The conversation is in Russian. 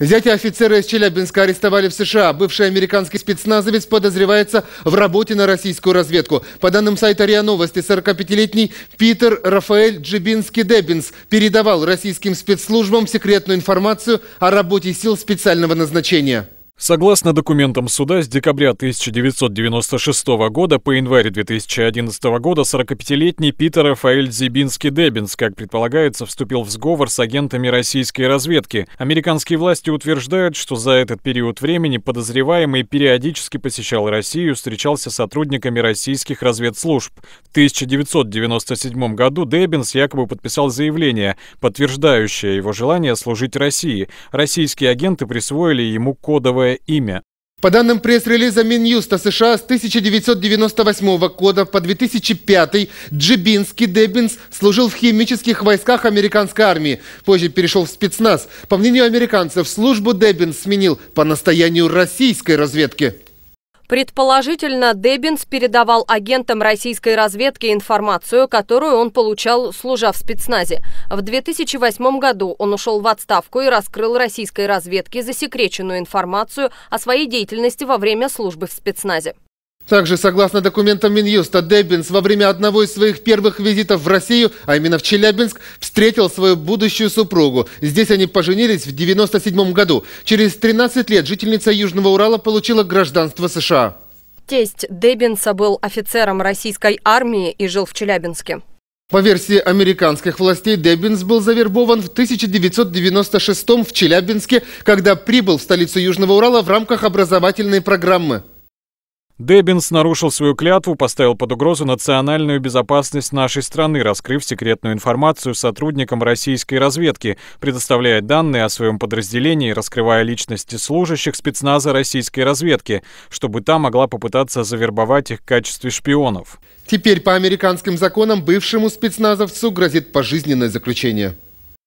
Зятя офицера из Челябинска арестовали в США. Бывший американский спецназовец подозревается в работе на российскую разведку. По данным сайта РИА Новости, 45-летний Питер Рафаэль джибинский дебинс передавал российским спецслужбам секретную информацию о работе сил специального назначения. Согласно документам суда, с декабря 1996 года по январь 2011 года 45-летний Питер Рафаэль Зибинский-Дебинс, как предполагается, вступил в сговор с агентами российской разведки. Американские власти утверждают, что за этот период времени подозреваемый периодически посещал Россию, встречался с сотрудниками российских разведслужб. В 1997 году Дебинс якобы подписал заявление, подтверждающее его желание служить России. Российские агенты присвоили ему кодовое новое имя. По данным пресс-релиза Минюста США с 1998 года по 2005 Джибинский Деббинс служил в химических войсках американской армии, позже перешел в спецназ. По мнению американцев, службу Деббинс сменил по настоянию российской разведки. Предположительно, Дебинс передавал агентам российской разведки информацию, которую он получал, служа в спецназе. В 2008 году он ушел в отставку и раскрыл российской разведке засекреченную информацию о своей деятельности во время службы в спецназе. Также, согласно документам Минюста, Деббинс во время одного из своих первых визитов в Россию, а именно в Челябинск, встретил свою будущую супругу. Здесь они поженились в 1997 году. Через 13 лет жительница Южного Урала получила гражданство США. Тесть Деббинса был офицером российской армии и жил в Челябинске. По версии американских властей, Деббинс был завербован в 1996 в Челябинске, когда прибыл в столицу Южного Урала в рамках образовательной программы. Деббинс нарушил свою клятву, поставил под угрозу национальную безопасность нашей страны, раскрыв секретную информацию сотрудникам российской разведки, предоставляя данные о своем подразделении, раскрывая личности служащих спецназа российской разведки, чтобы та могла попытаться завербовать их в качестве шпионов. Теперь по американским законам бывшему спецназовцу грозит пожизненное заключение.